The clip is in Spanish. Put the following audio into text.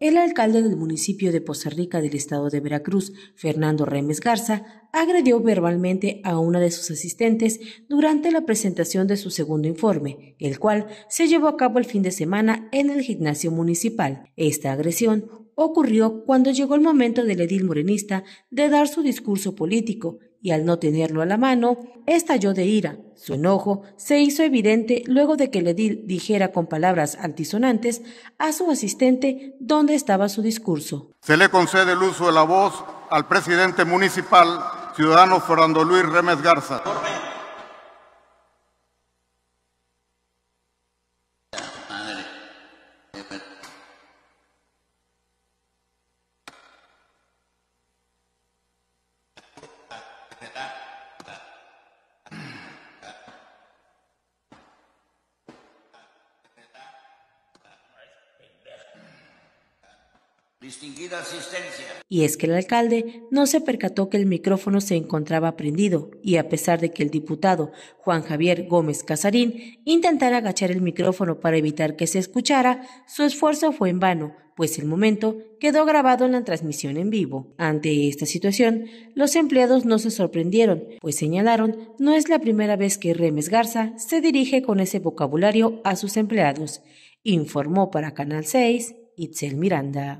El alcalde del municipio de Poza Rica del estado de Veracruz, Fernando Remes Garza, agredió verbalmente a una de sus asistentes durante la presentación de su segundo informe, el cual se llevó a cabo el fin de semana en el gimnasio municipal. Esta agresión ocurrió cuando llegó el momento del edil morenista de dar su discurso político, y al no tenerlo a la mano, estalló de ira. Su enojo se hizo evidente luego de que el edil dijera con palabras antisonantes a su asistente dónde estaba su discurso. Se le concede el uso de la voz al presidente municipal, ciudadano Fernando Luis Remes Garza. asistencia. Y es que el alcalde no se percató que el micrófono se encontraba prendido, y a pesar de que el diputado Juan Javier Gómez Casarín intentara agachar el micrófono para evitar que se escuchara, su esfuerzo fue en vano, pues el momento quedó grabado en la transmisión en vivo. Ante esta situación, los empleados no se sorprendieron, pues señalaron no es la primera vez que Remes Garza se dirige con ese vocabulario a sus empleados, informó para Canal 6 Itzel Miranda.